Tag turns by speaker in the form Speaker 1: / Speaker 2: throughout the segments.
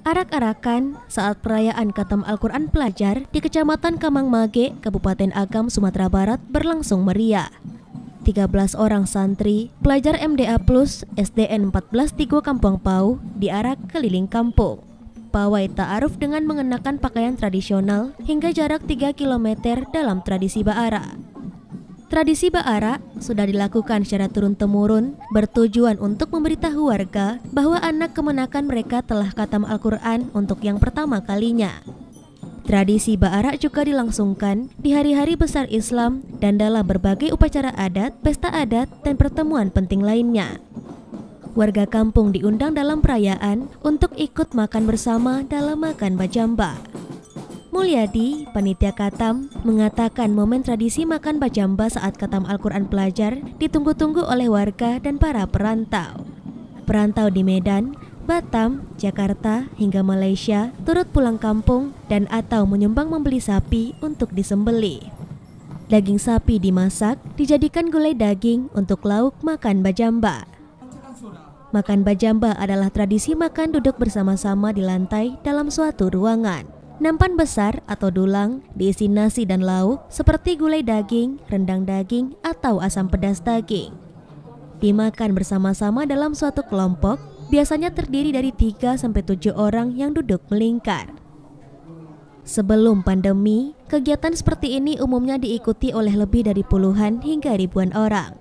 Speaker 1: Arak-arakan saat perayaan Katam Al-Quran Pelajar di Kecamatan Kamang Mage, Kabupaten Agam, Sumatera Barat berlangsung meriah. 13 orang santri, pelajar MDA Plus, SDN 14 Tigo Kampung Pau, diarak keliling kampung. Pawai ta'aruf dengan mengenakan pakaian tradisional hingga jarak 3 km dalam tradisi Baara. Tradisi Baara sudah dilakukan secara turun-temurun bertujuan untuk memberitahu warga bahwa anak kemenakan mereka telah khatam Al-Quran untuk yang pertama kalinya. Tradisi Baara juga dilangsungkan di hari-hari besar Islam dan dalam berbagai upacara adat, pesta adat, dan pertemuan penting lainnya. Warga kampung diundang dalam perayaan untuk ikut makan bersama dalam makan bajamba. Mulyadi, panitia Katam, mengatakan momen tradisi makan bajamba saat Katam Al-Quran pelajar ditunggu-tunggu oleh warga dan para perantau. Perantau di Medan, Batam, Jakarta, hingga Malaysia turut pulang kampung dan atau menyumbang membeli sapi untuk disembeli. Daging sapi dimasak, dijadikan gulai daging untuk lauk makan bajamba. Makan bajamba adalah tradisi makan duduk bersama-sama di lantai dalam suatu ruangan. Nampan besar atau dulang diisi nasi dan lauk seperti gulai daging, rendang daging, atau asam pedas daging. Dimakan bersama-sama dalam suatu kelompok biasanya terdiri dari 3 sampai 7 orang yang duduk melingkar. Sebelum pandemi, kegiatan seperti ini umumnya diikuti oleh lebih dari puluhan hingga ribuan orang.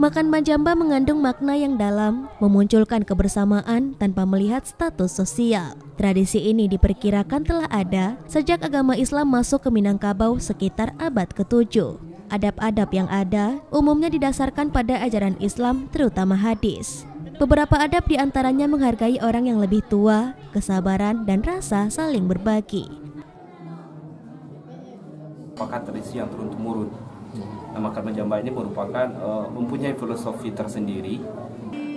Speaker 1: Makan Majamba mengandung makna yang dalam, memunculkan kebersamaan tanpa melihat status sosial. Tradisi ini diperkirakan telah ada sejak agama Islam masuk ke Minangkabau sekitar abad ke-7. Adab-adab yang ada umumnya didasarkan pada ajaran Islam terutama hadis. Beberapa adab diantaranya menghargai orang yang lebih tua, kesabaran, dan rasa saling berbagi.
Speaker 2: Maka tradisi yang turun-temurun Nah, makan menjambai ini merupakan uh, mempunyai filosofi tersendiri.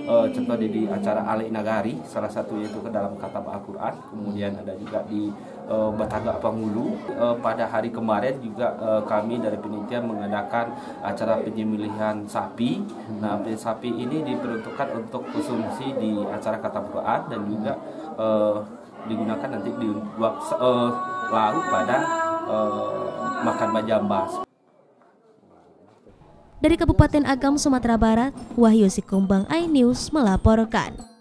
Speaker 2: Uh, eh, contoh di, acara Alek Nagari, salah satu yaitu ke dalam kata Al-Quran. Kemudian ada juga di uh, eh, Bataga Pangulu. Uh, pada hari kemarin juga uh, kami dari penelitian mengadakan acara penyembelihan sapi. Nah, sapi ini diperuntukkan untuk konsumsi di acara kata katab Quran dan juga uh, digunakan nanti di uh, lalu pada uh, makan majambas.
Speaker 1: Dari Kabupaten Agam, Sumatera Barat, Wahyu Sikumbang iNews melaporkan.